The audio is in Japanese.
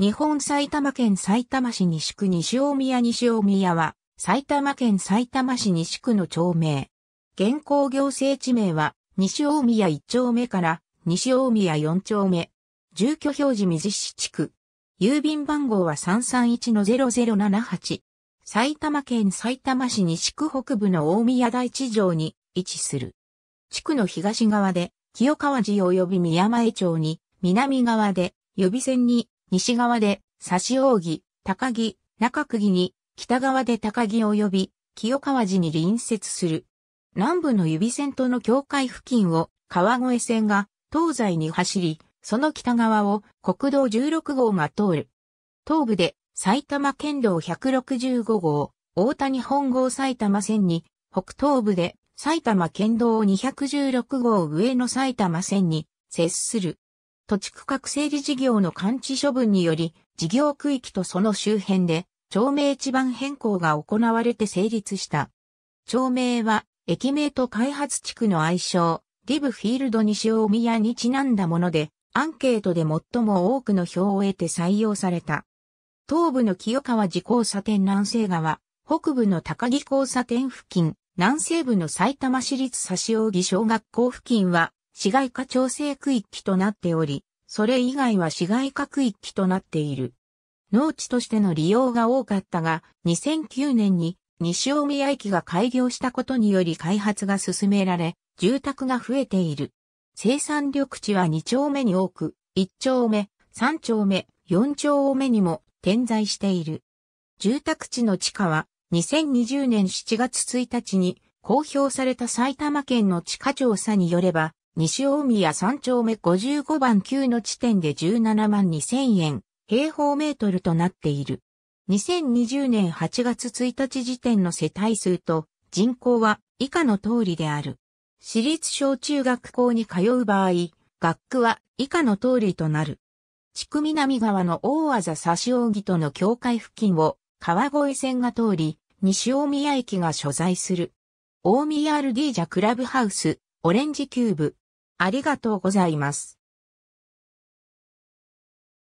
日本埼玉県埼玉市西区西大宮西大宮は、埼玉県埼玉市西区の町名。現行行政地名は、西大宮1丁目から西大宮4丁目。住居表示水市地区。郵便番号は331-0078。埼玉県埼玉市西区北部の大宮大地上に位置する。地区の東側で、清川寺及び宮前町に、南側で、予備線に西側で、差し扇、高木、中釘に、北側で高木及び、清川寺に隣接する。南部の指線との境界付近を、川越線が、東西に走り、その北側を国道16号が通る。東部で埼玉県道165号、大谷本郷埼玉線に、北東部で埼玉県道216号上野埼玉線に接する。土地区画整理事業の完治処分により、事業区域とその周辺で、町名地盤変更が行われて成立した。町名は、駅名と開発地区の愛称、リブフィールド西大宮にちなんだもので、アンケートで最も多くの票を得て採用された。東部の清川寺交差点南西側、北部の高木交差点付近、南西部の埼玉市立差し扇小学校付近は、市街化調整区域となっており、それ以外は市街化区域となっている。農地としての利用が多かったが、2009年に西大宮駅が開業したことにより開発が進められ、住宅が増えている。生産緑地は2丁目に多く、1丁目、3丁目、4丁目にも点在している。住宅地の地価は2020年7月1日に公表された埼玉県の地価調査によれば西大宮3丁目55番9の地点で17万2000円、平方メートルとなっている。2020年8月1日時点の世帯数と人口は以下の通りである。私立小中学校に通う場合、学区は以下の通りとなる。地区南側の大技差し扇との境界付近を川越線が通り、西大宮駅が所在する。大宮 RD じゃクラブハウス、オレンジキューブ、ありがとうございます。